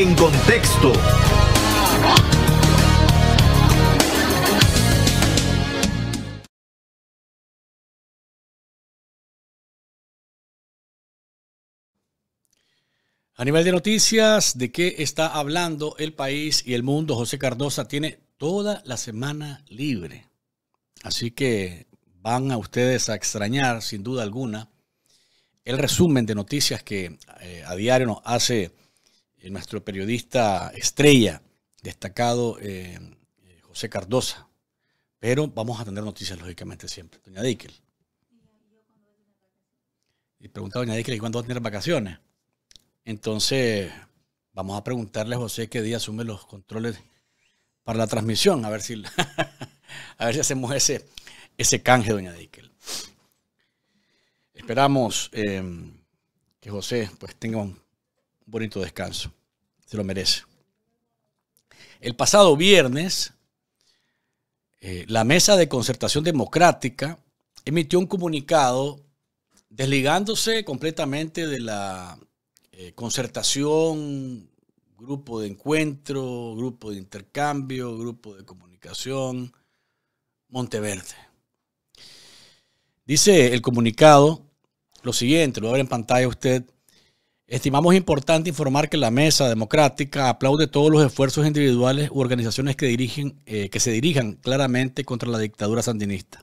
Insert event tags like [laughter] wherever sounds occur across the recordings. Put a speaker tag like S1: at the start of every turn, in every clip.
S1: En
S2: contexto. A
S3: nivel de noticias, ¿de qué está hablando el país y el mundo? José Cardosa tiene toda la semana libre. Así que van a ustedes a extrañar, sin duda alguna, el resumen de noticias que eh, a diario nos hace nuestro periodista estrella, destacado eh, eh, José Cardosa. Pero vamos a tener noticias, lógicamente, siempre. Doña Dickel. Y pregunta a Doña ¿y cuándo va a tener vacaciones? Entonces, vamos a preguntarle a José qué día asume los controles para la transmisión, a ver si, [laughs] a ver hacemos ese, ese canje, Doña Dickel. Esperamos eh, que José pues, tenga un bonito descanso. Se lo merece. El pasado viernes, eh, la Mesa de Concertación Democrática emitió un comunicado desligándose completamente de la eh, concertación, grupo de encuentro, grupo de intercambio, grupo de comunicación, Monteverde. Dice el comunicado lo siguiente, lo abre en pantalla usted. Estimamos importante informar que la Mesa Democrática aplaude todos los esfuerzos individuales u organizaciones que, dirigen, eh, que se dirijan claramente contra la dictadura sandinista.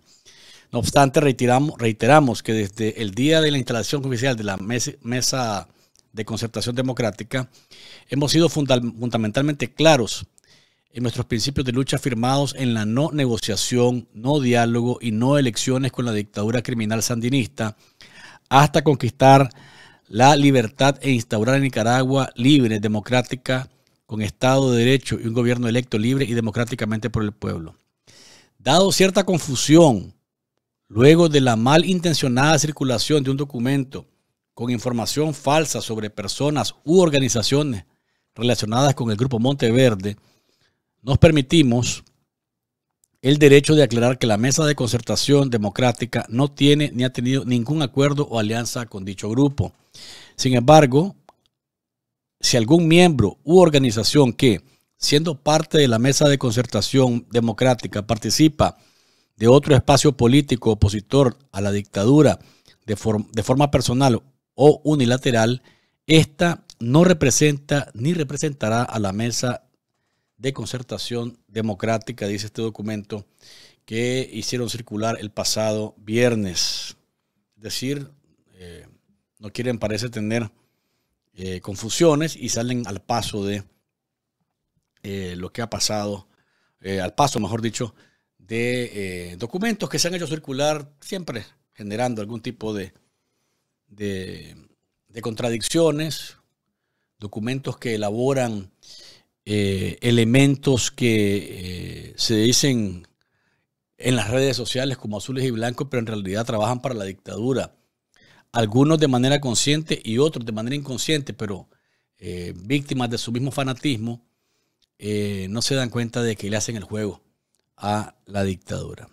S3: No obstante, reiteramos, reiteramos, que desde el día de la instalación oficial de la Mesa, de Concertación Democrática, hemos sido fundamentalmente claros en nuestros principios de lucha firmados en la no negociación, no diálogo y no elecciones con la dictadura criminal sandinista, hasta conquistar la libertad e instaurar Nicaragua libre, democrática, con Estado de Derecho y un gobierno electo libre y democráticamente por el pueblo. Dado cierta confusión, luego de la malintencionada circulación de un documento con información falsa sobre personas u organizaciones relacionadas con el Grupo Monteverde, nos permitimos el derecho de aclarar que la mesa de concertación democrática no tiene ni ha tenido ningún acuerdo o alianza con dicho grupo. Sin embargo, si algún miembro u organización que, siendo parte de la mesa de concertación democrática, participa de otro espacio político opositor a la dictadura de, forma personal o unilateral, esta no representa ni representará a la mesa de concertación democrática, dice este documento que hicieron circular el pasado viernes. Es decir, eh, no quieren, parece, tener eh, confusiones y salen al paso de eh, lo que ha pasado, eh, al paso, mejor dicho, de documentos que se han hecho circular siempre generando algún tipo de, de contradicciones, documentos que elaboran elementos que se dicen en las redes sociales como azules y blancos, pero en realidad trabajan para la dictadura algunos de manera consciente y otros de manera inconsciente, pero eh, víctimas de su mismo fanatismo, eh, no se dan cuenta de que le hacen el juego a la dictadura.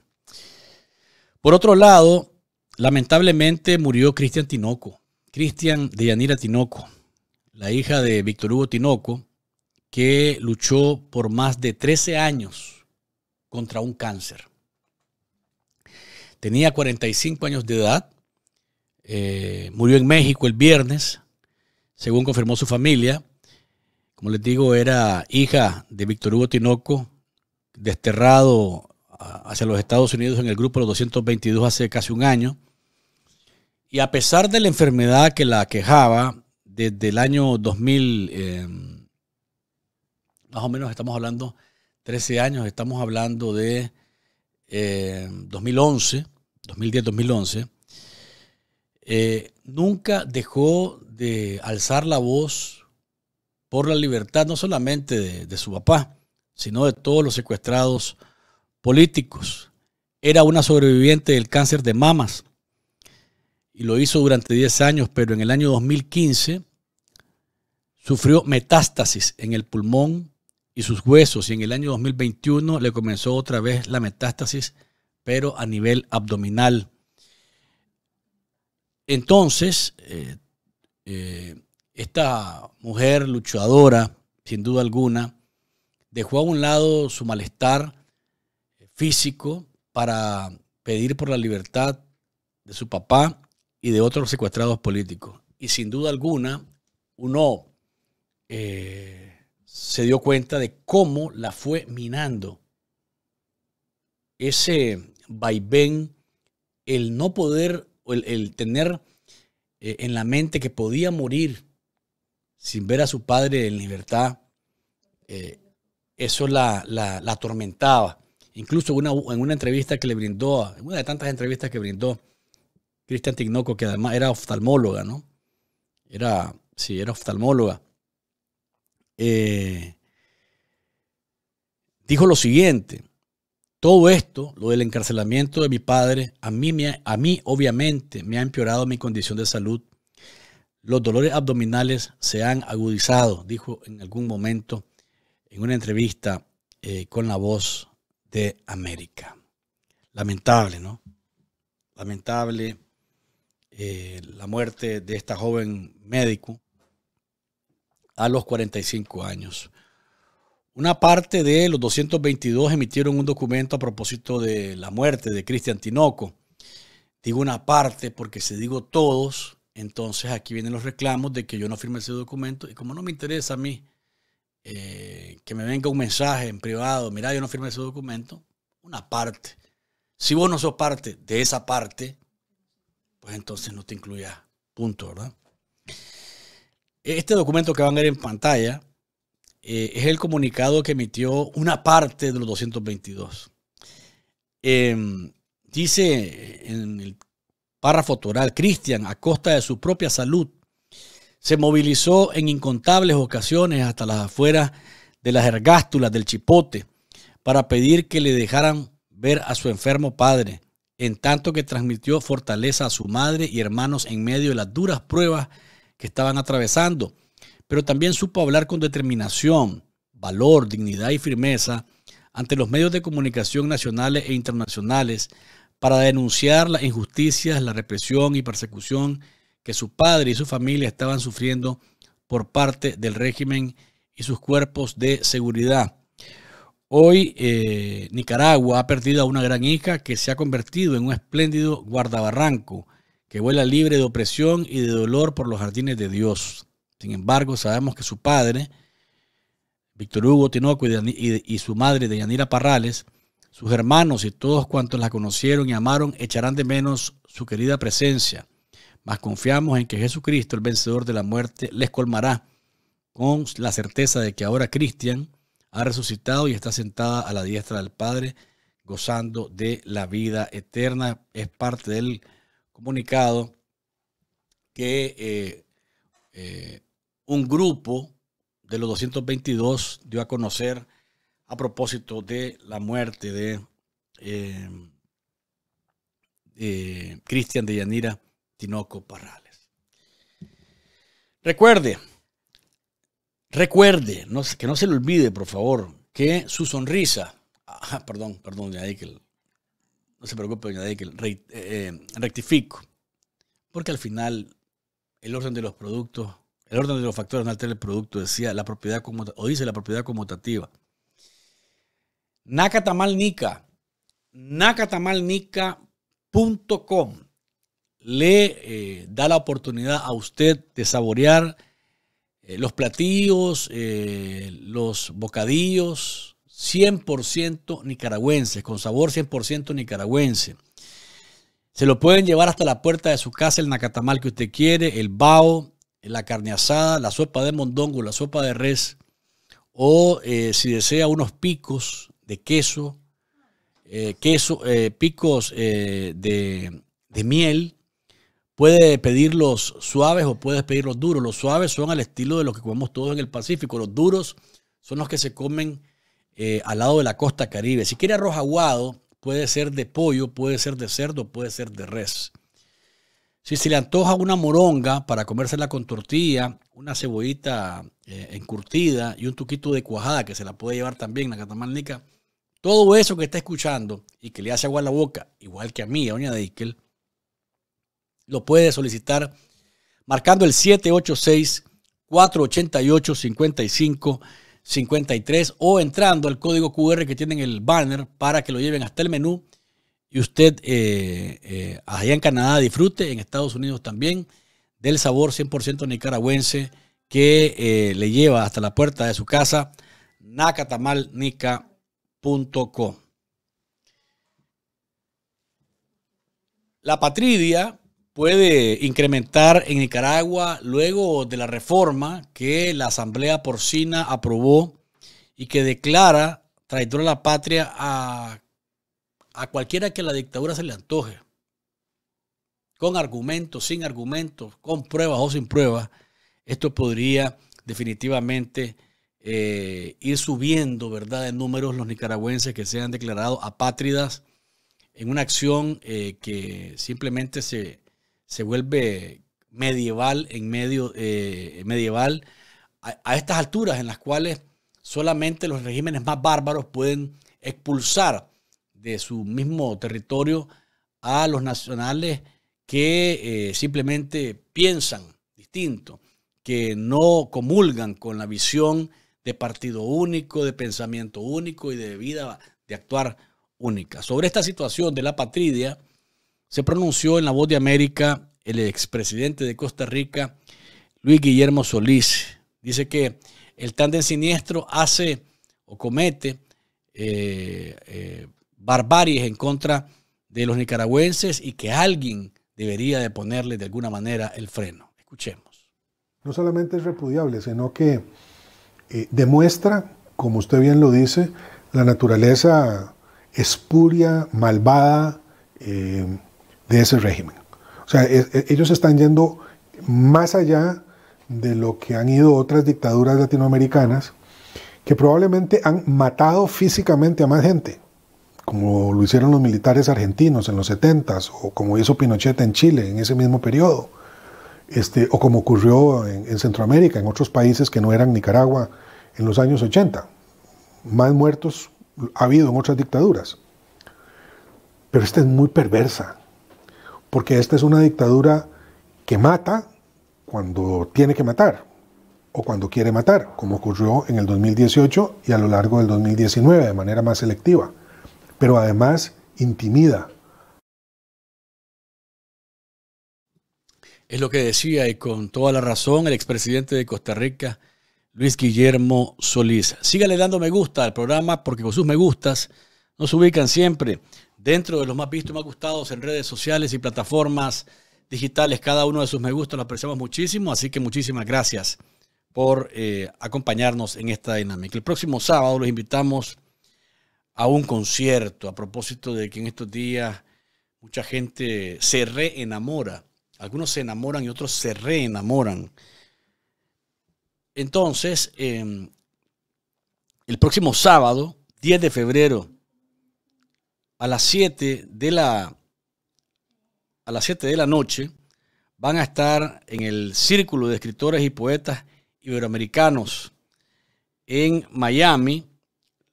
S3: Por otro lado, lamentablemente murió Cristian Tinoco, Cristian de Yanira Tinoco, la hija de Víctor Hugo Tinoco, que luchó por más de 13 años contra un cáncer. Tenía 45 años de edad eh, murió en México el viernes, según confirmó su familia. Como les digo, era hija de Víctor Hugo Tinoco, desterrado ah, hacia los Estados Unidos en el grupo de los 222 hace casi un año. Y a pesar de la enfermedad que la aquejaba desde el año 2000, eh, más o menos estamos hablando 13 años, estamos hablando de 2011, eh, 2010-2011, eh, nunca dejó de alzar la voz por la libertad, no solamente de, de su papá, sino de todos los secuestrados políticos. Era una sobreviviente del cáncer de mamas y lo hizo durante 10 años, pero en el año 2015 sufrió metástasis en el pulmón y sus huesos y en el año 2021 le comenzó otra vez la metástasis, pero a nivel abdominal. Entonces, eh, eh, esta mujer luchadora, sin duda alguna, dejó a un lado su malestar físico para pedir por la libertad de su papá y de otros secuestrados políticos. Y sin duda alguna, uno eh, se dio cuenta de cómo la fue minando ese vaivén, el no poder el, tener eh, en la mente que podía morir sin ver a su padre en libertad, eh, eso la, atormentaba. Incluso una, en una entrevista que le brindó, en una de tantas entrevistas que brindó Cristian Tignoco, que además era oftalmóloga, ¿no? Era, sí, era oftalmóloga. Eh, dijo lo siguiente, todo esto, lo del encarcelamiento de mi padre, a mí, a mí obviamente me ha empeorado mi condición de salud. Los dolores abdominales se han agudizado, dijo en algún momento en una entrevista eh, con la voz de América. Lamentable, ¿no? Lamentable eh, la muerte de esta joven médico a los 45 años. Una parte de los 222 emitieron un documento a propósito de la muerte de Cristian Tinoco. Digo una parte porque si digo todos, entonces aquí vienen los reclamos de que yo no firme ese documento y como no me interesa a mí eh, que me venga un mensaje en privado, mira, yo no firmé ese documento, una parte. Si vos no sos parte de esa parte, pues entonces no te incluyas. Punto, ¿verdad? Este documento que van a ver en pantalla eh, es el comunicado que emitió una parte de los 222. Em, dice en el párrafo oral, Cristian, a costa de su propia salud, se movilizó en incontables ocasiones hasta las afueras de las ergástulas del Chipote para pedir que le dejaran ver a su enfermo padre, en tanto que transmitió fortaleza a su madre y hermanos en medio de las duras pruebas que estaban atravesando pero también supo hablar con determinación, valor, dignidad y firmeza ante los medios de comunicación nacionales e internacionales para denunciar las injusticias, la represión y persecución que su padre y su familia estaban sufriendo por parte del régimen y sus cuerpos de seguridad. Hoy eh, Nicaragua ha perdido a una gran hija que se ha convertido en un espléndido guardabarranco que vuela libre de opresión y de dolor por los jardines de Dios. Sin embargo, sabemos que su padre, Víctor Hugo Tinoco y, su madre, Deyanira Parrales, sus hermanos y todos cuantos la conocieron y amaron echarán de menos su querida presencia. Mas confiamos en que Jesucristo, el vencedor de la muerte, les colmará con la certeza de que ahora Cristian ha resucitado y está sentada a la diestra del Padre, gozando de la vida eterna. Es parte del comunicado que eh, eh, un grupo de los 222 dio a conocer a propósito de la muerte de eh, eh, Cristian de Yanira Tinoco Parrales. Recuerde, recuerde, que no se le olvide, por favor, que su sonrisa, ah, [laughs] perdón, perdón, doña Eichel, no se preocupe, doña Eichel, eh, rectifico, porque al final el orden de los productos el orden de los factores no altera el producto, decía la propiedad o dice la propiedad conmutativa. Nacatamalnica, Nika, le eh, da la oportunidad a usted de saborear eh, los platillos, eh, los bocadillos 100% nicaragüenses, con sabor 100% nicaragüense. Se lo pueden llevar hasta la puerta de su casa, el nacatamal que usted quiere, el bao, la carne asada, la sopa de mondongo, la sopa de res, o eh, si desea unos picos de queso, eh, queso eh, picos de, de, miel, puede pedirlos suaves o puedes pedirlos duros. Los suaves son al estilo de los que comemos todos en el Pacífico, los duros son los que se comen al lado de la costa caribe. Si quiere arroz aguado, puede ser de pollo, puede ser de cerdo, puede ser de res. Si se le antoja una moronga para comérsela con tortilla, una cebollita eh, encurtida y un tuquito de cuajada que se la puede llevar también la catamalnica, todo eso que está escuchando y que le hace agua a la boca, igual que a mí, a Doña Deikel, lo puede solicitar marcando el 786-488-5553 o entrando al código QR que tienen en el banner para que lo lleven hasta el menú y usted eh, eh, allá en Canadá disfrute, en Estados Unidos también, del sabor 100% nicaragüense que eh, le lleva hasta la puerta de su casa, nacatamalnica.com. La patria puede incrementar en Nicaragua luego de la reforma que la Asamblea Porcina aprobó y que declara traidor a la patria a a cualquiera que la dictadura se le antoje, con argumentos, sin argumentos, con pruebas o sin pruebas, esto podría definitivamente eh, ir subiendo, ¿verdad?, números los nicaragüenses que se han declarado apátridas en una acción eh, que simplemente se, vuelve medieval en medio eh, medieval a, a estas alturas en las cuales solamente los regímenes más bárbaros pueden expulsar de su mismo territorio a los nacionales que eh, simplemente piensan distinto, que no comulgan con la visión de partido único, de pensamiento único y de vida de actuar única. Sobre esta situación de la patria se pronunció en la voz de América el expresidente de Costa Rica, Luis Guillermo Solís. Dice que el tándem siniestro hace o comete eh, eh, en contra de los nicaragüenses y que alguien debería de ponerle de alguna manera el freno. Escuchemos.
S4: No solamente es repudiable, sino que eh, demuestra, como usted bien lo dice, la naturaleza espuria, malvada eh, de ese régimen. O sea, e, ellos están yendo más allá de lo que han ido otras dictaduras latinoamericanas que probablemente han matado físicamente a más gente como lo hicieron los militares argentinos en los 70s, o como hizo Pinochet en Chile en ese mismo periodo, este, o como ocurrió en, Centroamérica, en otros países que no eran Nicaragua en los años 80. Más muertos ha habido en otras dictaduras. Pero esta es muy perversa, porque esta es una dictadura que mata cuando tiene que matar o cuando quiere matar, como ocurrió en el 2018 y a lo largo del 2019 de manera más selectiva pero además intimida.
S3: Es lo que decía y con toda la razón el expresidente de Costa Rica, Luis Guillermo Solís. Sígale dando me gusta al programa porque con sus me gustas nos ubican siempre dentro de los más vistos y más gustados en redes sociales y plataformas digitales. Cada uno de sus me gustos lo apreciamos muchísimo, así que muchísimas gracias por eh, acompañarnos en esta dinámica. El próximo sábado los invitamos a un concierto, a propósito de que en estos días mucha gente se reenamora. Algunos se enamoran y otros se reenamoran. Entonces, em, el próximo sábado, 10 de febrero, a las 7 de la, a las 7 de la noche, van a estar en el Círculo de Escritores y Poetas Iberoamericanos en Miami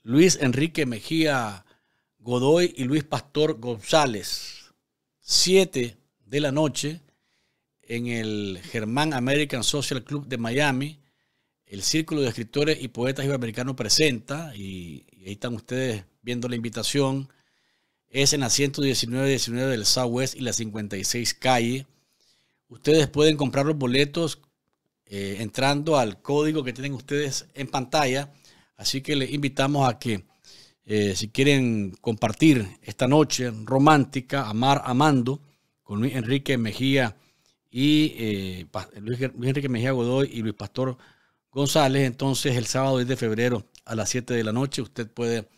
S3: Luis Enrique Mejía Godoy y Luis Pastor González. 7 de la noche en el Germán American Social Club de Miami. El Círculo de Escritores y Poetas Iberoamericanos presenta, y, ahí están ustedes viendo la invitación, es en la 119-19 del Southwest y la 56 calle. Ustedes pueden comprar los boletos eh, entrando al código que tienen ustedes en pantalla Así que les invitamos a que eh, si quieren compartir esta noche romántica, amar amando, con Luis Enrique Mejía y eh, Luis, Enrique Mejía Godoy y Luis Pastor González, entonces el sábado 10 de febrero a las 7 de la noche usted puede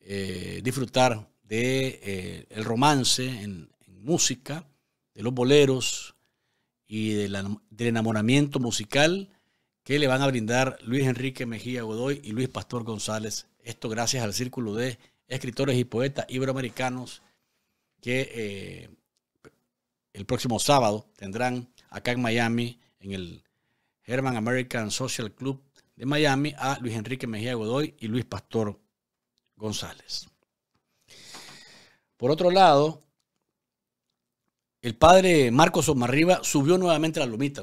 S3: eh, disfrutar de el romance en, música, de los boleros y del enamoramiento musical que le van a brindar Luis Enrique Mejía Godoy y Luis Pastor González. Esto gracias al Círculo de Escritores y Poetas Iberoamericanos que eh, el próximo sábado tendrán acá en Miami, en el German American Social Club de Miami, a Luis Enrique Mejía Godoy y Luis Pastor González. Por otro lado, el padre Marcos Omarriba subió nuevamente la lomita,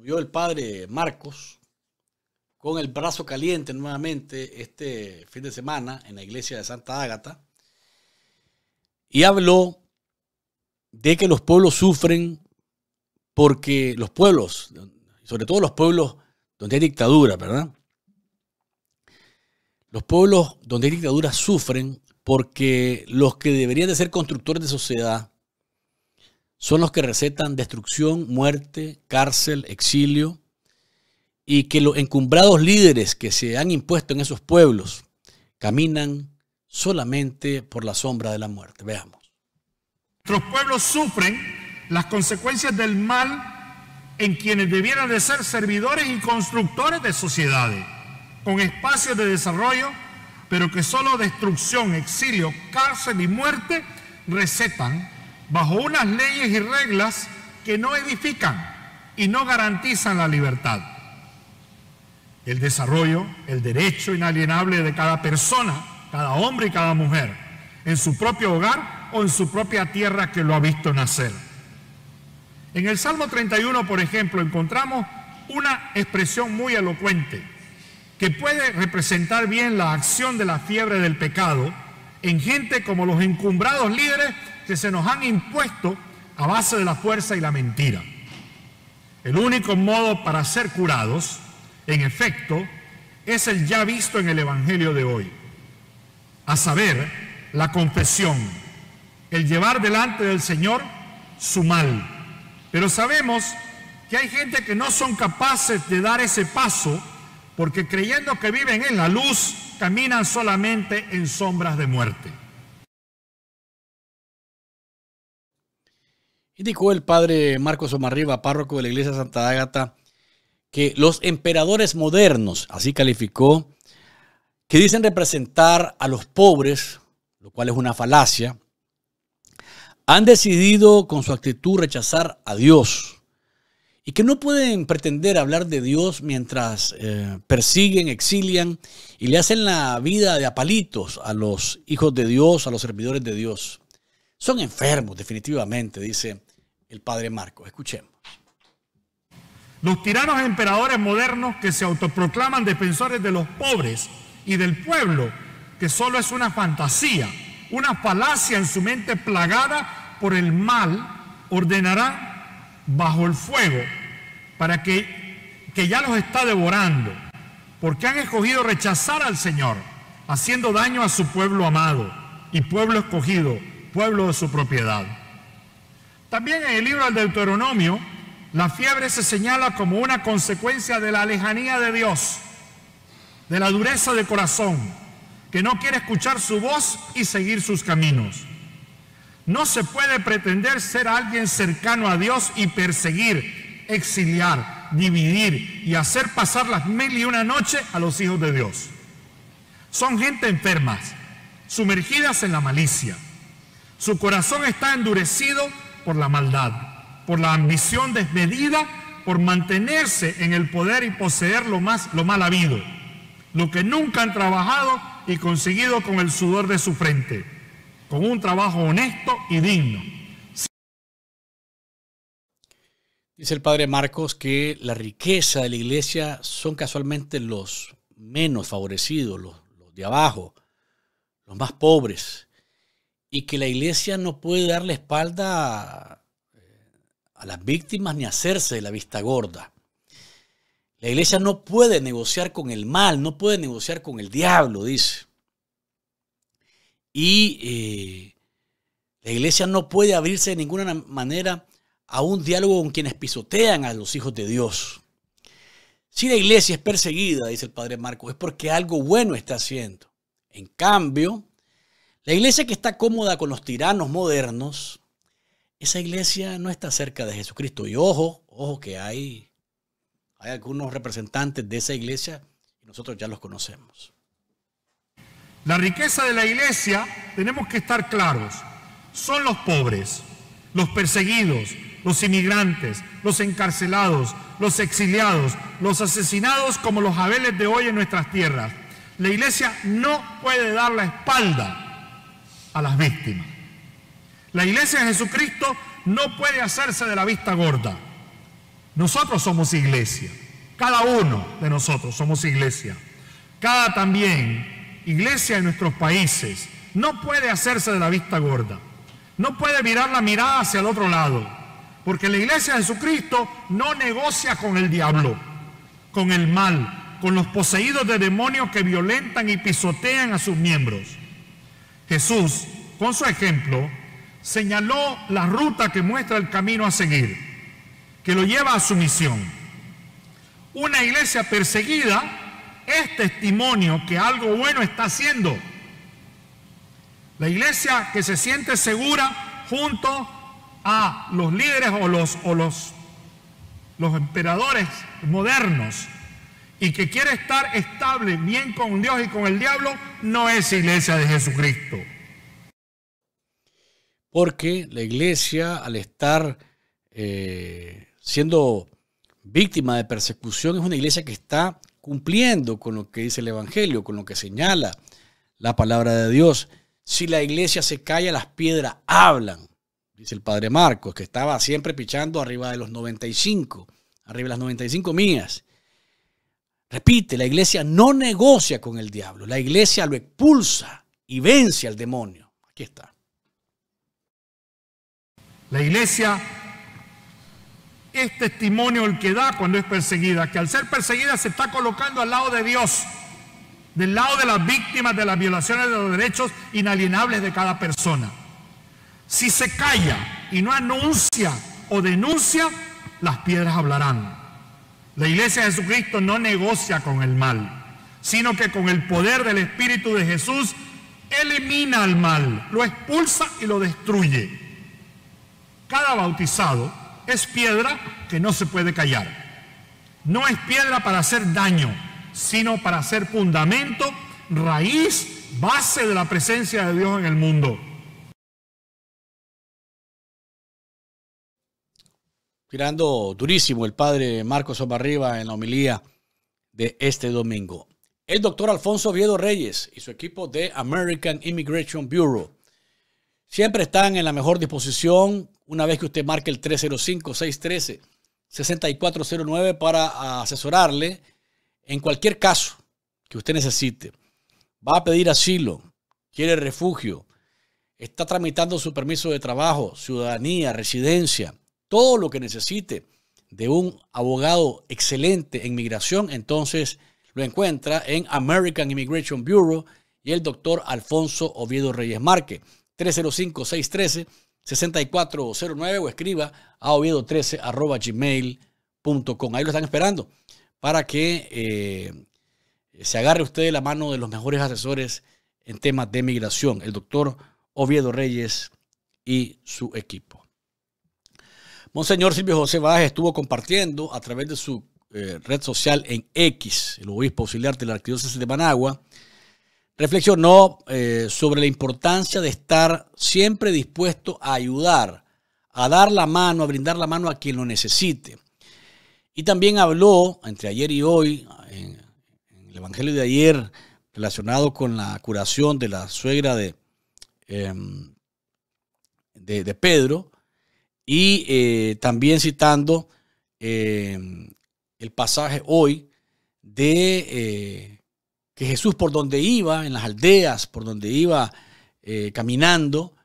S3: Vio el padre Marcos con el brazo caliente nuevamente este fin de semana en la iglesia de Santa Ágata y habló de que los pueblos sufren porque los pueblos, sobre todo los pueblos donde hay dictadura, ¿verdad? Los pueblos donde hay dictadura sufren porque los que deberían de ser constructores de sociedad, son los que recetan destrucción, muerte, cárcel, exilio, y que los encumbrados líderes que se han impuesto en esos pueblos caminan solamente por la sombra de la muerte. Veamos. Nuestros pueblos sufren las consecuencias del
S5: mal en quienes debieran de ser servidores y constructores de sociedades, con espacios de desarrollo, pero que solo destrucción, exilio, cárcel y muerte recetan bajo unas leyes y reglas que no edifican y no garantizan la libertad. El desarrollo, el derecho inalienable de cada persona, cada hombre y cada mujer, en su propio hogar o en su propia tierra que lo ha visto nacer. En el Salmo 31, por ejemplo, encontramos una expresión muy elocuente que puede representar bien la acción de la fiebre del pecado en gente como los encumbrados líderes que se nos han impuesto a base de la fuerza y la mentira. El único modo para ser curados, en efecto, es el ya visto en el Evangelio de hoy, a saber, la confesión, el llevar delante del Señor su mal. Pero sabemos que hay gente que no son capaces de dar ese paso porque creyendo que viven en la luz, caminan solamente en sombras de muerte.
S3: Indicó el padre Marcos Omarriba, párroco de la iglesia Santa Ágata, que los emperadores modernos, así calificó, que dicen representar a los pobres, lo cual es una falacia, han decidido con su actitud rechazar a Dios y que no pueden pretender hablar de Dios mientras eh, persiguen, exilian y le hacen la vida de apalitos a los hijos de Dios, a los servidores de Dios. Son enfermos, definitivamente, dice el padre Marcos. Escuchemos. Los tiranos emperadores modernos que se autoproclaman defensores
S5: de los pobres y del pueblo, que solo es una fantasía, una falacia en su mente plagada por el mal, ordenará bajo el fuego para que, que ya los está devorando, porque han escogido rechazar al Señor, haciendo daño a su pueblo amado y pueblo escogido, pueblo de su propiedad. También en el libro del Deuteronomio, la fiebre se señala como una consecuencia de la lejanía de Dios, de la dureza de corazón, que no quiere escuchar su voz y seguir sus caminos. No se puede pretender ser alguien cercano a Dios y perseguir, exiliar, dividir y hacer pasar las mil y una noche a los hijos de Dios. Son gente enfermas, sumergidas en la malicia. Su corazón está endurecido por la maldad, por la ambición desmedida, por mantenerse en el poder y poseer lo, más, lo mal habido, lo que nunca han trabajado y conseguido con el sudor de su frente, con un trabajo honesto y digno.
S3: Dice el padre Marcos que la riqueza de la iglesia son casualmente los menos favorecidos, los de abajo, los más pobres y que la iglesia no puede dar la espalda eh, a las víctimas ni hacerse de la vista gorda. La iglesia no puede negociar con el mal, no puede negociar con el diablo, dice. Y eh, la iglesia no puede abrirse de ninguna manera a un diálogo con quienes pisotean a los hijos de Dios. Si la iglesia es perseguida, dice el padre Marco, es porque algo bueno está haciendo. En cambio, la iglesia que está cómoda con los tiranos modernos, esa iglesia no está cerca de Jesucristo. Y ojo, ojo que hay, hay algunos representantes de esa iglesia y nosotros ya los conocemos. La riqueza de la iglesia, tenemos que estar
S5: claros, son los pobres, los perseguidos, los inmigrantes, los encarcelados, los exiliados, los asesinados como los abeles de hoy en nuestras tierras. La iglesia no puede dar la espalda a las víctimas. La iglesia de Jesucristo no puede hacerse de la vista gorda. Nosotros somos iglesia. Cada uno de nosotros somos iglesia. Cada también iglesia de nuestros países no puede hacerse de la vista gorda. No puede mirar la mirada hacia el otro lado. Porque la iglesia de Jesucristo no negocia con el diablo, con el mal, con los poseídos de demonios que violentan y pisotean a sus miembros. Jesús, con su ejemplo, señaló la ruta que muestra el camino a seguir, que lo lleva a su misión. Una iglesia perseguida es testimonio que algo bueno está haciendo. La iglesia que se siente segura junto a los líderes o los, o los, los emperadores modernos y que quiere estar estable, bien con Dios y con el diablo, no es iglesia de Jesucristo.
S3: Porque la iglesia, al estar eh, siendo víctima de persecución, es una iglesia que está cumpliendo con lo que dice el Evangelio, con lo que señala la palabra de Dios. Si la iglesia se calla, las piedras hablan, dice el padre Marcos, que estaba siempre pichando arriba de los 95, arriba de las 95 millas. Repite, la iglesia no negocia con el diablo, la iglesia lo expulsa y vence al demonio. Aquí está. La iglesia
S5: es testimonio el que da cuando es perseguida, que al ser perseguida se está colocando al lado de Dios, del lado de las víctimas de las violaciones de los derechos inalienables de cada persona. Si se calla y no anuncia o denuncia, las piedras hablarán. La iglesia de Jesucristo no negocia con el mal, sino que con el poder del Espíritu de Jesús elimina al mal, lo expulsa y lo destruye. Cada bautizado es piedra que no se puede callar. No es piedra para hacer daño, sino para ser fundamento, raíz, base de la presencia de Dios en el mundo.
S3: tirando durísimo el padre Marcos Obarriba en la homilía de este domingo. El doctor Alfonso Viedo Reyes y su equipo de American Immigration Bureau siempre están en la mejor disposición una vez que usted marque el 305-613-6409 para asesorarle en cualquier caso que usted necesite. Va a pedir asilo, quiere refugio, está tramitando su permiso de trabajo, ciudadanía, residencia todo lo que necesite de un abogado excelente en migración, entonces lo encuentra en American Immigration Bureau y el doctor Alfonso Oviedo Reyes Márquez, 305-613-6409 o escriba a oviedo13 arroba gmail.com. Ahí lo están esperando para que eh, se agarre usted la mano de los mejores asesores en temas de migración, el doctor Oviedo Reyes y su equipo. Monseñor Silvio José Báez estuvo compartiendo a través de su eh, red social en X, el obispo auxiliar de la Arquidiócesis de Managua, reflexionó eh, sobre la importancia de estar siempre dispuesto a ayudar, a dar la mano, a brindar la mano a quien lo necesite. Y también habló, entre ayer y hoy, en, el Evangelio de ayer, relacionado con la curación de la suegra de, em, de Pedro, y eh, también citando eh, el pasaje hoy de eh, que Jesús por donde iba, en las aldeas, por donde iba caminando,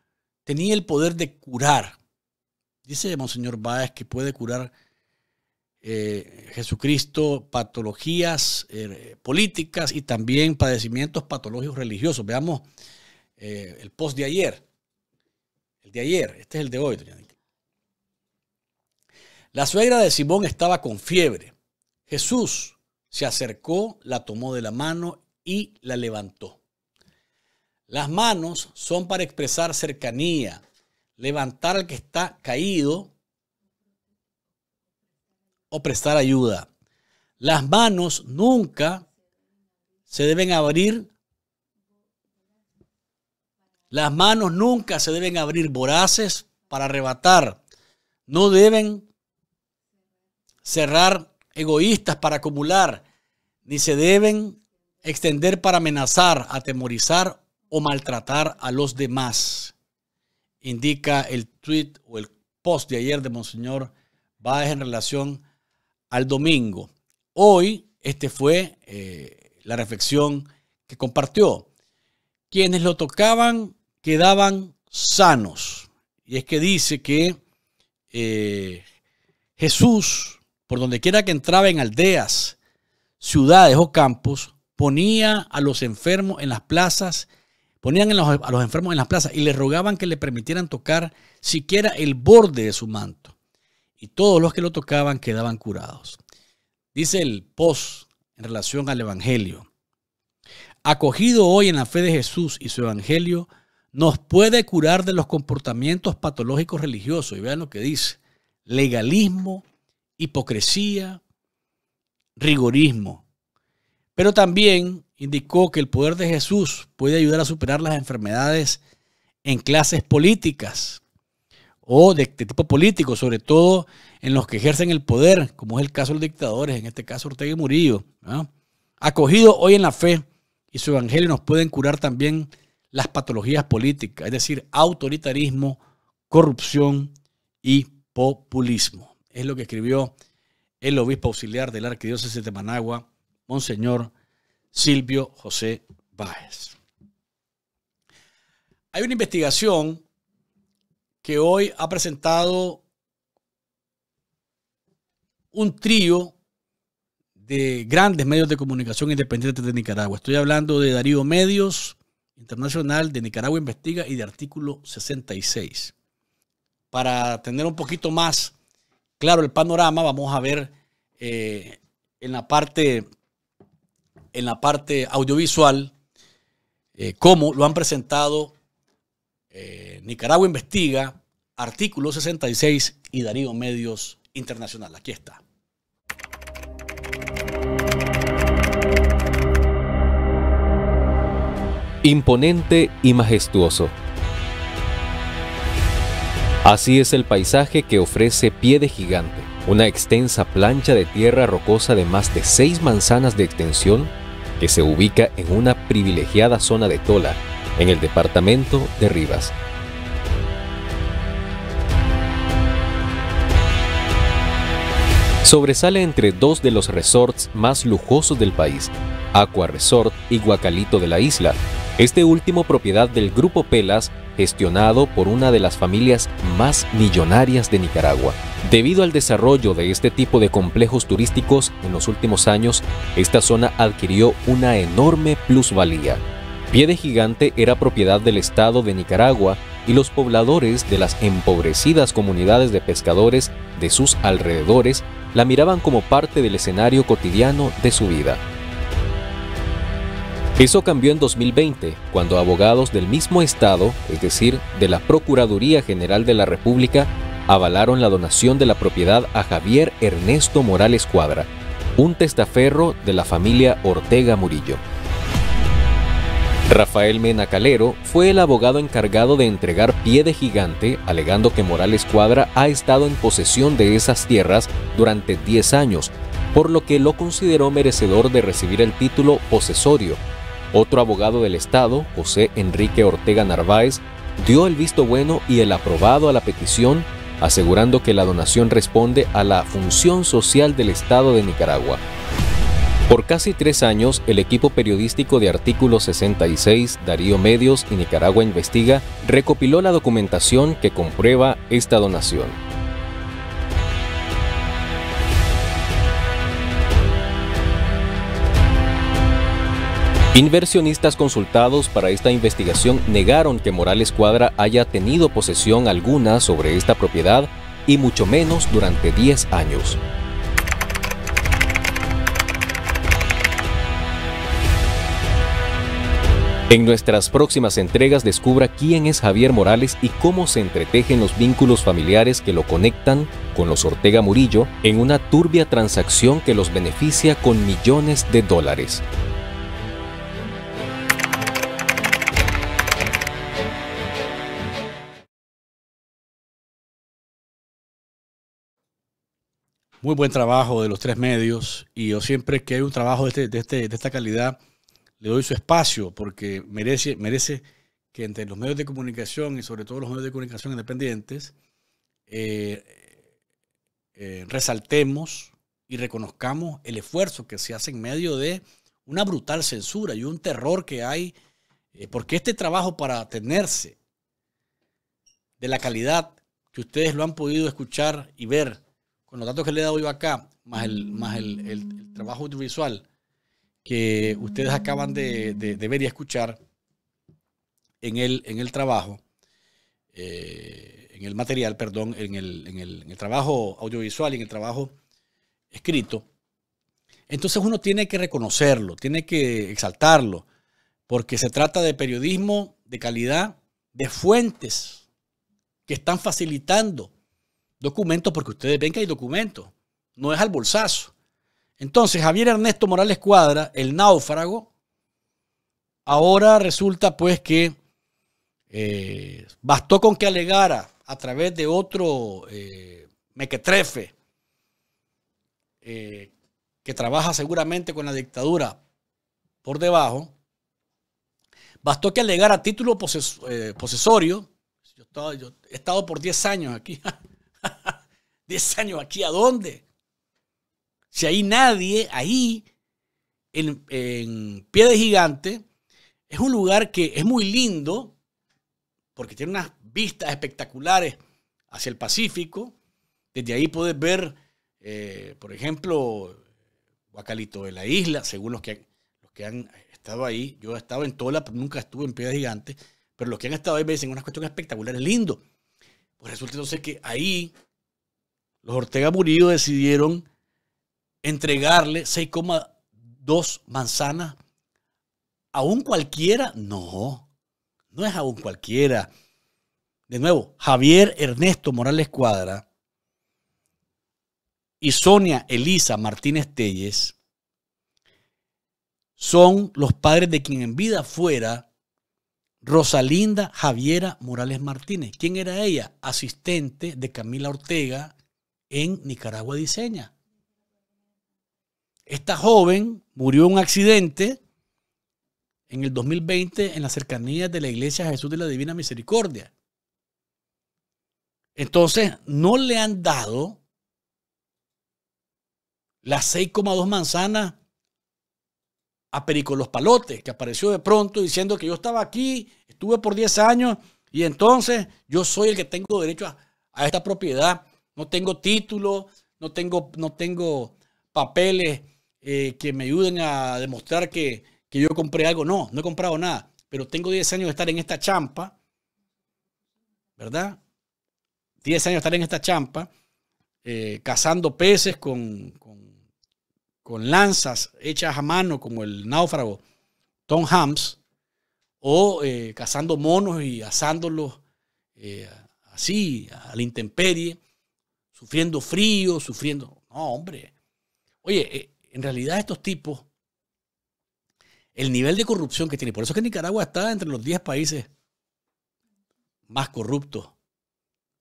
S3: tenía el poder de curar. Dice Monseñor Báez que puede curar Jesucristo patologías políticas y también padecimientos patológicos religiosos. Veamos el post de ayer. El de ayer, este es el de hoy. La suegra de Simón estaba con fiebre. Jesús se acercó, la tomó de la mano y la levantó. Las manos son para expresar cercanía, levantar al que está caído o prestar ayuda. Las manos nunca se deben abrir. Las manos nunca se deben abrir voraces para arrebatar. No deben cerrar egoístas para acumular, ni se deben extender para amenazar, atemorizar o maltratar a los demás, indica el tweet o el post de ayer de Monseñor Báez en relación al domingo. Hoy, este fue eh, la reflexión que compartió. Quienes lo tocaban quedaban sanos. Y es que dice que eh, Jesús por donde quiera que entraba en aldeas, ciudades o campos, ponía a los enfermos en las plazas, ponían a los enfermos en las plazas y le rogaban que le permitieran tocar siquiera el borde de su manto. Y todos los que lo tocaban quedaban curados. Dice el post en relación al Evangelio. Acogido hoy en la fe de Jesús y su Evangelio, nos puede curar de los comportamientos patológicos religiosos. Y vean lo que dice. Legalismo, hipocresía, rigorismo. Pero también indicó que el poder de Jesús puede ayudar a superar las enfermedades en clases políticas o de, este tipo político, sobre todo en los que ejercen el poder, como es el caso de los dictadores, en este caso Ortega y Murillo. Acogido hoy en la fe y su evangelio nos pueden curar también las patologías políticas, es decir, autoritarismo, corrupción y populismo. Es lo que escribió el obispo auxiliar del Arquidiócesis de Managua, Monseñor Silvio José Báez. Hay una investigación que hoy ha presentado un trío de grandes medios de comunicación independientes de Nicaragua. Estoy hablando de Darío Medios Internacional, de Nicaragua Investiga y de Artículo 66. Para tener un poquito más claro el panorama, vamos a ver eh, en, la parte, en la parte audiovisual eh, cómo lo han presentado eh, Nicaragua Investiga, artículo 66 y Darío Medios Internacional. Aquí está.
S1: Imponente y majestuoso Así es el paisaje que ofrece Pie de Gigante, una extensa plancha de tierra rocosa de más de seis manzanas de extensión que se ubica en una privilegiada zona de Tola, en el departamento de Rivas. Sobresale entre dos de los resorts más lujosos del país, Aqua Resort y Guacalito de la Isla, este último propiedad del Grupo Pelas, gestionado por una de las familias más millonarias de Nicaragua. Debido al desarrollo de este tipo de complejos turísticos en los últimos años, esta zona adquirió una enorme plusvalía. Pie Gigante era propiedad del Estado de Nicaragua y los pobladores de las empobrecidas comunidades de pescadores de sus alrededores la miraban como parte del escenario cotidiano de su vida. Eso cambió en 2020, cuando abogados del mismo Estado, es decir, de la Procuraduría General de la República, avalaron la donación de la propiedad a Javier Ernesto Morales Cuadra, un testaferro de la familia Ortega Murillo. Rafael Mena Calero fue el abogado encargado de entregar pie de gigante, alegando que Morales Cuadra ha estado en posesión de esas tierras durante 10 años, por lo que lo consideró merecedor de recibir el título posesorio otro abogado del Estado, José Enrique Ortega Narváez, dio el visto bueno y el aprobado a la petición, asegurando que la donación responde a la función social del Estado de Nicaragua. Por casi tres años, el equipo periodístico de Artículo 66, Darío Medios y Nicaragua Investiga recopiló la documentación que comprueba esta donación. Inversionistas consultados para esta investigación negaron que Morales Cuadra haya tenido posesión alguna sobre esta propiedad y mucho menos durante 10 años. En nuestras próximas entregas descubra quién es Javier Morales y cómo se entretejen los vínculos familiares que lo conectan con los Ortega Murillo en una turbia transacción que los beneficia con millones de dólares.
S3: muy buen trabajo de los tres medios y yo siempre que hay un trabajo de, este, este, de, esta calidad le doy su espacio porque merece, merece que entre los medios de comunicación y sobre todo los medios de comunicación independientes eh, eh, resaltemos y reconozcamos el esfuerzo que se hace en medio de una brutal censura y un terror que hay, eh, porque este trabajo para tenerse de la calidad que ustedes lo han podido escuchar y ver con los datos que le he dado yo acá, más el, más el, trabajo audiovisual que ustedes acaban de, ver y escuchar en el, en el trabajo, eh, en el material, perdón, en el, en el, trabajo audiovisual y en el trabajo escrito, entonces uno tiene que reconocerlo, tiene que exaltarlo, porque se trata de periodismo de calidad, de fuentes que están facilitando Documentos porque ustedes ven que hay documentos. No es al bolsazo. Entonces, Javier Ernesto Morales Cuadra, el náufrago, ahora resulta pues que eh, bastó con que alegara a través de otro eh, mequetrefe eh, que trabaja seguramente con la dictadura por debajo, bastó que alegara título posesorio, yo he yo he estado por 10 años aquí, [laughs] 10 años aquí, ¿a dónde? Si hay nadie, ahí, en, en Pie Gigante, es un lugar que es muy lindo, porque tiene unas vistas espectaculares hacia el Pacífico. Desde ahí puedes ver, eh, por ejemplo, Guacalito de la isla, según los que, los que han estado ahí. Yo he estado en Tola, pero nunca estuve en Piedra Gigante. Pero los que han estado ahí me dicen, una cuestión espectacular, es lindo. Pues resulta entonces que ahí los Ortega Murillo decidieron entregarle 6,2 manzanas a un cualquiera. No, no es a un cualquiera. De nuevo, Javier Ernesto Morales Cuadra y Sonia Elisa Martínez Telles son los padres de quien en vida fuera Rosalinda Javiera Morales Martínez. ¿Quién era ella? Asistente de Camila Ortega, en Nicaragua Diseña. Esta joven murió en un accidente en el 2020 en las cercanías de la iglesia Jesús de la Divina Misericordia. Entonces, no le han dado las 6,2 manzanas a Perico Los Palotes, que apareció de pronto diciendo que yo estaba aquí, estuve por 10 años y entonces yo soy el que tengo derecho a esta propiedad no tengo título, no tengo, no tengo papeles eh, que me ayuden a demostrar que, yo compré algo. No, no he comprado nada, pero tengo 10 años de estar en esta champa, ¿verdad? 10 años de estar en esta champa, eh, cazando peces con, lanzas hechas a mano, como el náufrago Tom Hams, o eh, cazando monos y asándolos así, a la intemperie sufriendo frío, sufriendo... No, hombre. Oye, eh, en realidad estos tipos, el nivel de corrupción que tiene, por eso es que Nicaragua está entre los 10 países más corruptos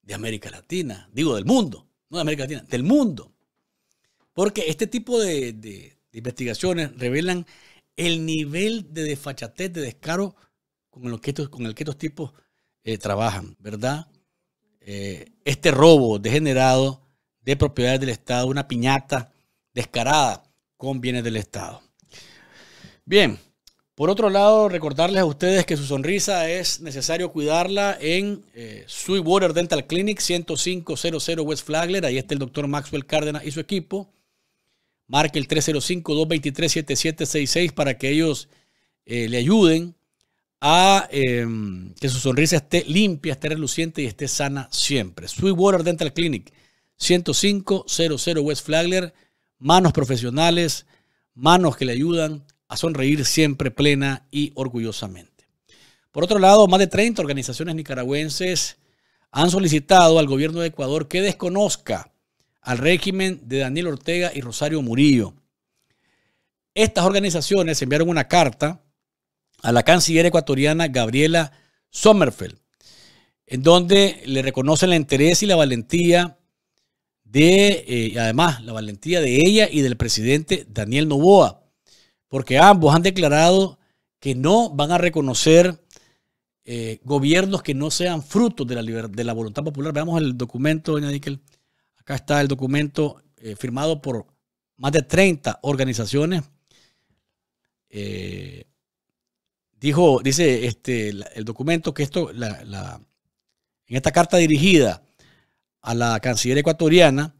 S3: de América Latina, digo del mundo, no de América Latina, del mundo. Porque este tipo de, investigaciones revelan el nivel de desfachatez, de descaro con, los que con el que estos tipos eh, trabajan, ¿verdad? Eh, este robo degenerado de propiedades del Estado, una piñata descarada con bienes del Estado. Bien, por otro lado, recordarles a ustedes que su sonrisa es necesario cuidarla en eh, Sweetwater Dental Clinic 10500 West Flagler. Ahí está el doctor Maxwell Cárdenas y su equipo. Marque el 305-223-7766 para que ellos eh, le ayuden a em, que su sonrisa esté limpia, esté reluciente y esté sana siempre. Sweetwater Dental Clinic, 10500 West Flagler, manos profesionales, manos que le ayudan a sonreír siempre plena y orgullosamente. Por otro lado, más de 30 organizaciones nicaragüenses han solicitado al gobierno de Ecuador que desconozca al régimen de Daniel Ortega y Rosario Murillo. Estas organizaciones enviaron una carta a la canciller ecuatoriana Gabriela Sommerfeld, en donde le reconoce el interés y la valentía de, eh, además, la valentía de ella y del presidente Daniel Novoa, porque ambos han declarado que no van a reconocer eh, gobiernos que no sean frutos de la, de la voluntad popular. Veamos el documento, doña Nickel. Acá está el documento eh, firmado por más de 30 organizaciones Dijo, dice este, el documento que esto, la, en esta carta dirigida a la canciller ecuatoriana,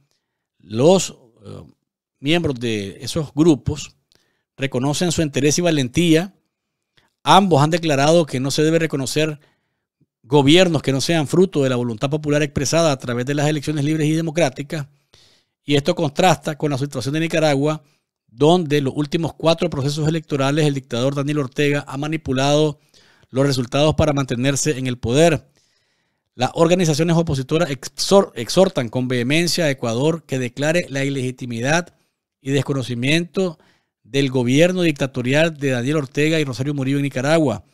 S3: los eh, miembros de esos grupos reconocen su interés y valentía. Ambos han declarado que no se debe reconocer gobiernos que no sean fruto de la voluntad popular expresada a través de las elecciones libres y democráticas. Y esto contrasta con la situación de Nicaragua, donde los últimos cuatro procesos electorales el dictador Daniel Ortega ha manipulado los resultados para mantenerse en el poder. Las organizaciones opositoras exhortan con vehemencia a Ecuador que declare la ilegitimidad y desconocimiento del gobierno dictatorial de Daniel Ortega y Rosario Murillo en Nicaragua.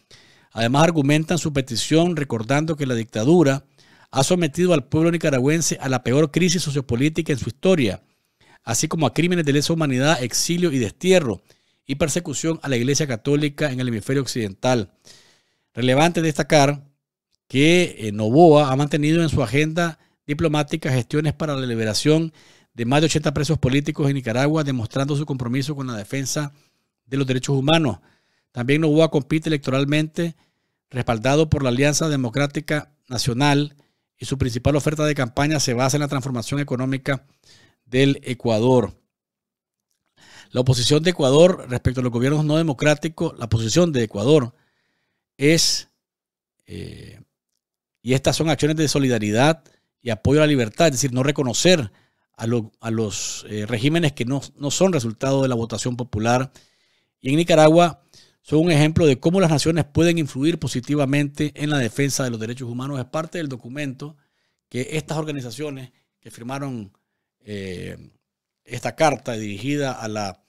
S3: Además argumentan su petición recordando que la dictadura ha sometido al pueblo nicaragüense a la peor crisis sociopolítica en su historia así como a crímenes de lesa humanidad, exilio y destierro, y persecución a la Iglesia Católica en el hemisferio occidental. Relevante destacar que eh, Novoa ha mantenido en su agenda diplomática gestiones para la liberación de más de 80 presos políticos en Nicaragua, demostrando su compromiso con la defensa de los derechos humanos. También Novoa compite electoralmente, respaldado por la Alianza Democrática Nacional, y su principal oferta de campaña se basa en la transformación económica del Ecuador. La oposición de Ecuador respecto a los gobiernos no democráticos, la posición de Ecuador es, eh, y estas son acciones de solidaridad y apoyo a la libertad, es decir, no reconocer a, a los eh, regímenes que no, no son resultado de la votación popular. Y en Nicaragua son un ejemplo de cómo las naciones pueden influir positivamente en la defensa de los derechos humanos. Es parte del documento que estas organizaciones que firmaron eh, esta carta dirigida a la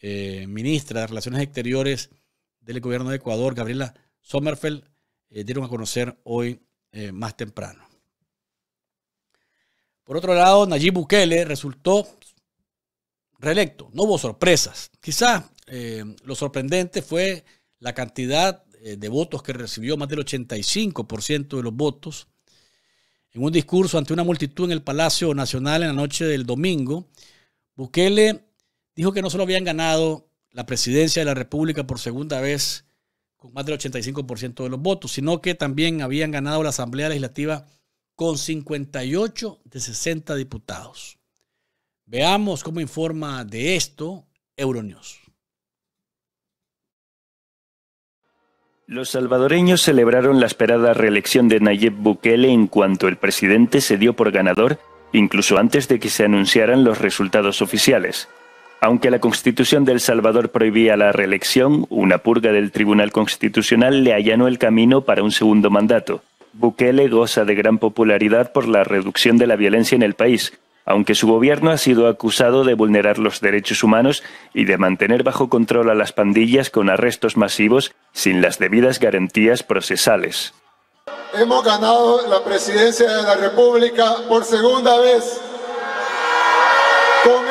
S3: eh, ministra de Relaciones Exteriores del gobierno de Ecuador, Gabriela Sommerfeld, eh, dieron a conocer hoy más temprano. Por otro lado, Nayib Bukele resultó reelecto. No hubo sorpresas. Quizá lo sorprendente fue la cantidad de votos que recibió, más del 85% de los votos en un discurso ante una multitud en el Palacio Nacional en la noche del domingo, Bukele dijo que no solo habían ganado la presidencia de la República por segunda vez con más del 85% de los votos, sino que también habían ganado la Asamblea Legislativa con 58 de 60 diputados. Veamos cómo informa de esto Euronews.
S1: Los salvadoreños celebraron la esperada reelección de Nayib Bukele en cuanto el presidente se dio por ganador, incluso antes de que se anunciaran los resultados oficiales. Aunque la Constitución de El Salvador prohibía la reelección, una purga del Tribunal Constitucional le allanó el camino para un segundo mandato. Bukele goza de gran popularidad por la reducción de la violencia en el país, aunque su gobierno ha sido acusado de vulnerar los derechos humanos y de mantener bajo control a las pandillas con arrestos masivos sin las debidas garantías procesales.
S6: Hemos ganado la presidencia de la República por segunda vez con,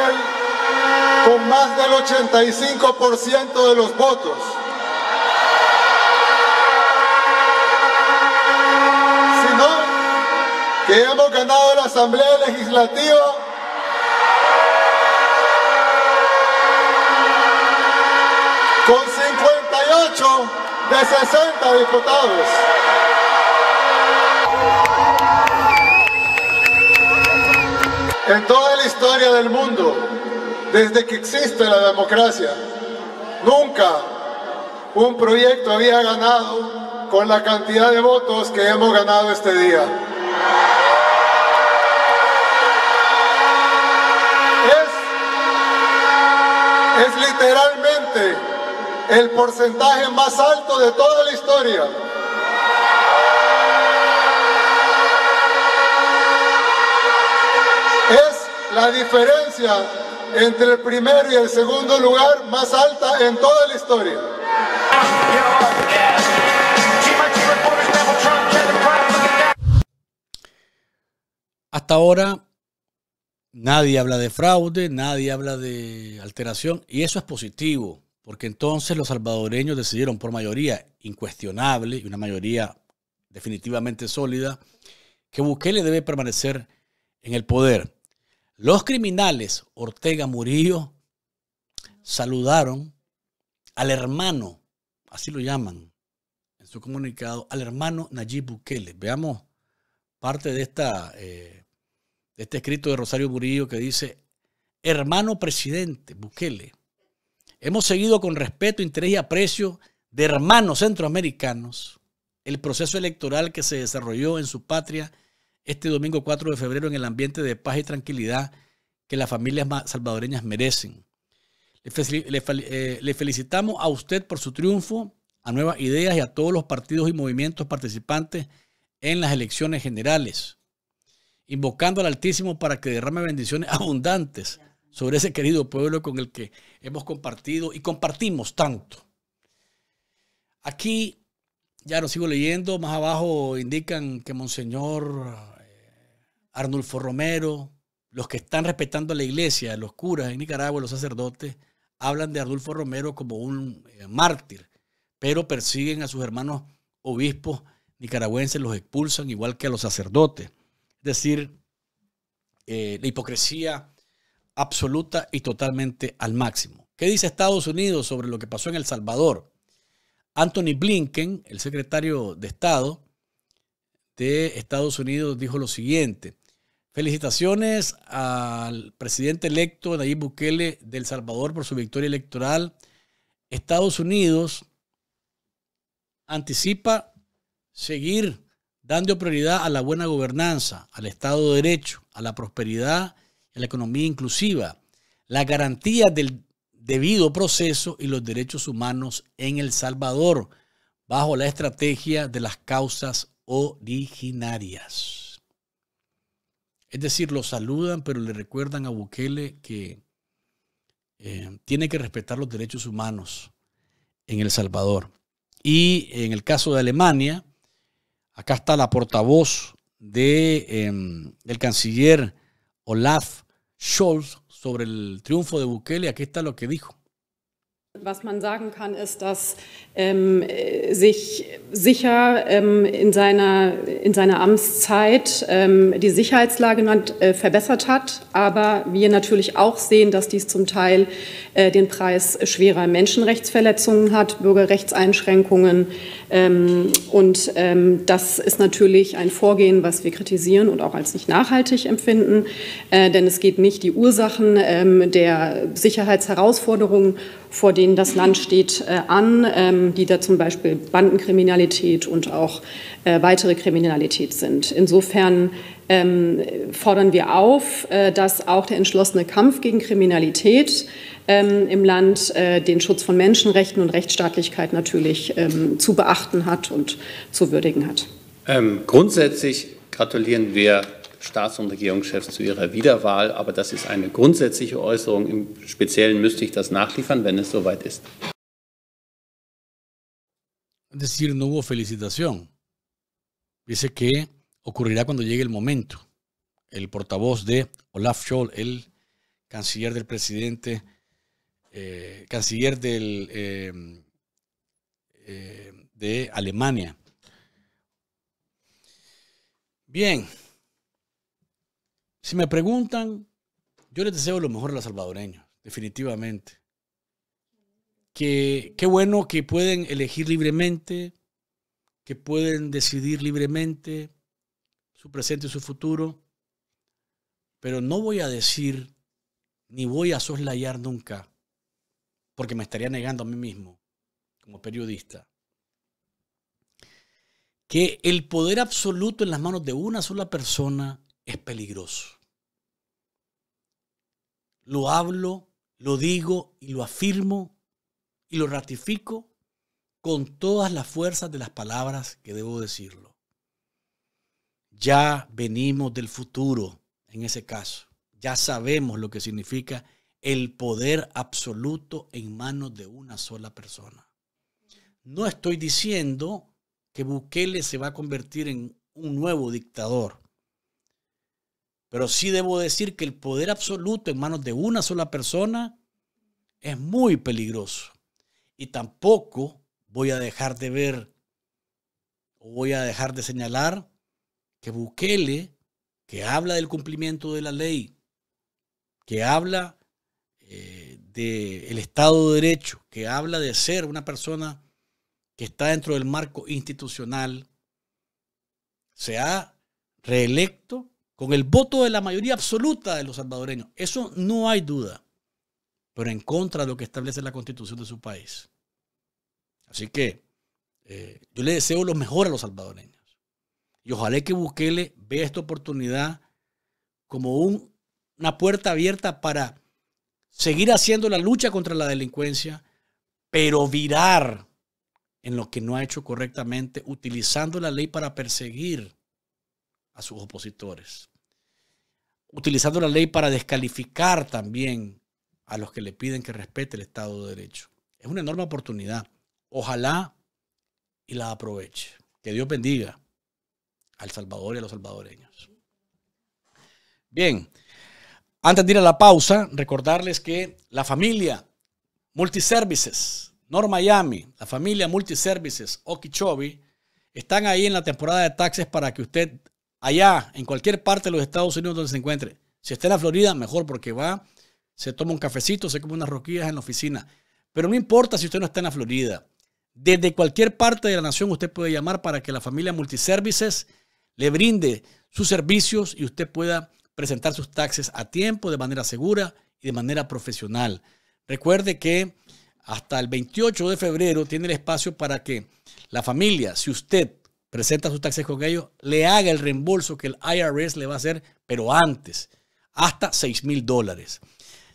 S6: más del 85% de los votos. que hemos ganado la Asamblea Legislativa con 58 de 60 diputados. En toda la historia del mundo, desde que existe la democracia, nunca un proyecto había ganado con la cantidad de votos que hemos ganado este día. Es, es literalmente el porcentaje más alto de toda la historia. Es la diferencia entre el primer y el segundo lugar más alta en toda la historia.
S3: Hasta ahora nadie habla de fraude, nadie habla de alteración y eso es positivo, porque entonces los salvadoreños decidieron por mayoría incuestionable y una mayoría definitivamente sólida que Bukele debe permanecer en el poder. Los criminales Ortega Murillo saludaron al hermano, así lo llaman en su comunicado, al hermano Nayib Bukele. Veamos parte de esta eh, este escrito de Rosario Murillo que dice, hermano presidente Bukele, hemos seguido con respeto, interés y aprecio de hermanos centroamericanos el proceso electoral que se desarrolló en su patria este domingo 4 de febrero en el ambiente de paz y tranquilidad que las familias salvadoreñas merecen. Eh, le felicitamos a usted por su triunfo, a Nuevas Ideas y a todos los partidos y movimientos participantes en las elecciones generales invocando al Altísimo para que derrame bendiciones abundantes sobre ese querido pueblo con el que hemos compartido y compartimos tanto. Aquí, ya lo sigo leyendo, más abajo indican que Monseñor eh, Arnulfo Romero, los que están respetando a la iglesia, los curas en Nicaragua, los sacerdotes, hablan de Arnulfo Romero como un eh, mártir, pero persiguen a sus hermanos obispos nicaragüenses, los expulsan igual que a los sacerdotes decir eh, la hipocresía absoluta y totalmente al máximo. ¿Qué dice Estados Unidos sobre lo que pasó en El Salvador? Anthony Blinken, el secretario de Estado de Estados Unidos, dijo lo siguiente. Felicitaciones al presidente electo Nayib Bukele de El Salvador por su victoria electoral. Estados Unidos anticipa seguir dando prioridad a la buena gobernanza, al Estado de Derecho, a la prosperidad, a la economía inclusiva, la garantía del debido proceso y los derechos humanos en El Salvador, bajo la estrategia de las causas originarias. Es decir, lo saludan, pero le recuerdan a Bukele que eh, tiene que respetar los derechos humanos en El Salvador. Y en el caso de Alemania, Acá está la portavoz de, em, del canciller Olaf Scholz sobre el triunfo de Bukele. Aquí está lo que dijo.
S2: Em, sich sicher ähm, in, seiner, in seiner Amtszeit ähm, die Sicherheitslage not, äh, verbessert hat, aber wir natürlich auch sehen, dass dies zum Teil äh, den Preis schwerer Menschenrechtsverletzungen hat, Bürgerrechtseinschränkungen. Ähm, und ähm, das ist natürlich ein Vorgehen, was wir kritisieren und auch als nicht nachhaltig empfinden, äh, denn es geht nicht die Ursachen ähm, der Sicherheitsherausforderungen vor denen das Land steht, äh, an, ähm, die da zum Beispiel Bandenkriminalität und auch äh, weitere Kriminalität sind. Insofern ähm, fordern wir auf, äh, dass auch der entschlossene Kampf gegen Kriminalität ähm, im Land den Schutz von Menschenrechten und Rechtsstaatlichkeit natürlich zu beachten hat und zu würdigen hat. Ähm, grundsätzlich gratulieren wir Staats- und Regierungschefs zu ihrer Wiederwahl. Aber das ist eine grundsätzliche Äußerung. Im Speziellen müsste ich das nachliefern, wenn es soweit ist.
S3: Es decir, no hubo felicitación. Dice que ocurrirá cuando llegue el momento. El portavoz de Olaf Scholz, el canciller del presidente, eh, canciller del, eh, eh, de Alemania. Bien, Si me preguntan, yo les deseo lo mejor a los salvadoreños, definitivamente. Que qué bueno que pueden elegir libremente, que pueden decidir libremente su presente y su futuro. Pero no voy a decir ni voy a soslayar nunca, porque me estaría negando a mí mismo como periodista, que el poder absoluto en las manos de una sola persona es peligroso. Lo hablo, lo digo y lo afirmo y lo ratifico con todas las fuerzas de las palabras que debo decirlo. Ya venimos del futuro en ese caso. Ya sabemos lo que significa el poder absoluto en manos de una sola persona. No estoy diciendo que Bukele se va a convertir en un nuevo dictador. Pero sí debo decir que el poder absoluto en manos de una sola persona es muy peligroso. Y tampoco voy a dejar de ver o voy a dejar de señalar que Bukele, que habla del cumplimiento de la ley, que habla eh, del Estado de Derecho, que habla de ser una persona que está dentro del marco institucional, se ha reelecto con el voto de la mayoría absoluta de los salvadoreños. Eso no hay duda, pero en contra de lo que establece la constitución de su país. Así que eh, yo le deseo lo mejor a los salvadoreños. Y ojalá que Bukele vea esta oportunidad como una puerta abierta para seguir haciendo la lucha contra la delincuencia, pero virar en lo que no ha hecho correctamente, utilizando la ley para perseguir a sus opositores, utilizando la ley para descalificar también a los que le piden que respete el Estado de Derecho. Es una enorme oportunidad. Ojalá y la aproveche. Que Dios bendiga al Salvador y a los salvadoreños. Bien, antes de ir a la pausa, recordarles que la familia Multiservices, North Miami, la familia Multiservices, Okeechobee, están ahí en la temporada de taxes para que usted allá, en cualquier parte de los Estados Unidos donde se encuentre. Si está en la Florida, mejor porque va, se toma un cafecito, se come unas roquillas en la oficina. Pero no importa si usted no está en la Florida. Desde cualquier parte de la nación usted puede llamar para que la familia Multiservices le brinde sus servicios y usted pueda presentar sus taxes a tiempo, de manera segura y de manera profesional. Recuerde que hasta el 28 de febrero tiene el espacio para que la familia, si usted presenta sus taxes con ellos, le haga el reembolso que el IRS le va a hacer, pero antes, hasta 6 mil dólares.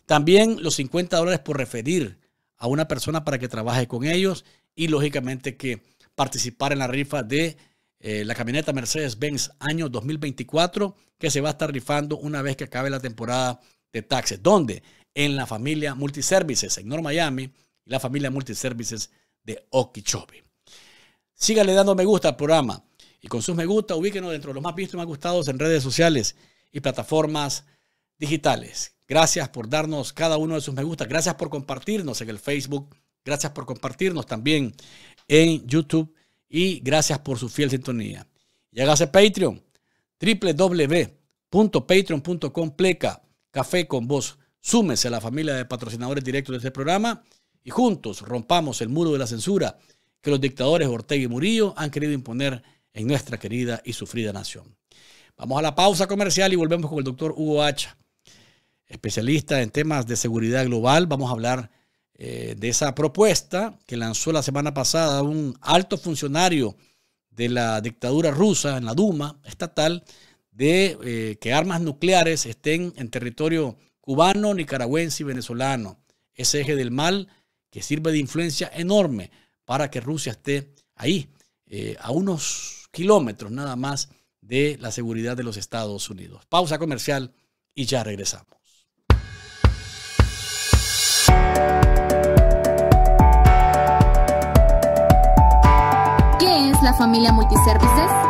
S3: También los 50 dólares por referir a una persona para que trabaje con ellos y lógicamente que participar en la rifa de eh, la camioneta Mercedes-Benz año 2024 que se va a estar rifando una vez que acabe la temporada de taxes. ¿Dónde? En la familia Multiservices en North Miami y la familia Multiservices de Okeechobee. Síganle dando me gusta al programa y con sus me gusta ubíquenos dentro de los más vistos y más gustados en redes sociales y plataformas digitales. Gracias por darnos cada uno de sus me gusta. Gracias por compartirnos en el Facebook. Gracias por compartirnos también en YouTube. Y gracias por su fiel sintonía. Y hágase Patreon. www.patreon.com pleca café con voz. Súmese a la familia de patrocinadores directos de este programa y juntos rompamos el muro de la censura que los dictadores Ortega y Murillo han querido imponer en nuestra querida y sufrida nación. Vamos a la pausa comercial y volvemos con el doctor Hugo Hacha, especialista en temas de seguridad global. Vamos a hablar eh, de esa propuesta que lanzó la semana pasada un alto funcionario de la dictadura rusa en la Duma estatal de eh, que armas nucleares estén en territorio cubano, nicaragüense y venezolano. Ese eje del mal que sirve de influencia enorme para que Rusia esté ahí, eh, a unos kilómetros nada más de la seguridad de los Estados Unidos. Pausa comercial y ya regresamos.
S1: ¿Qué es la familia Multiservices?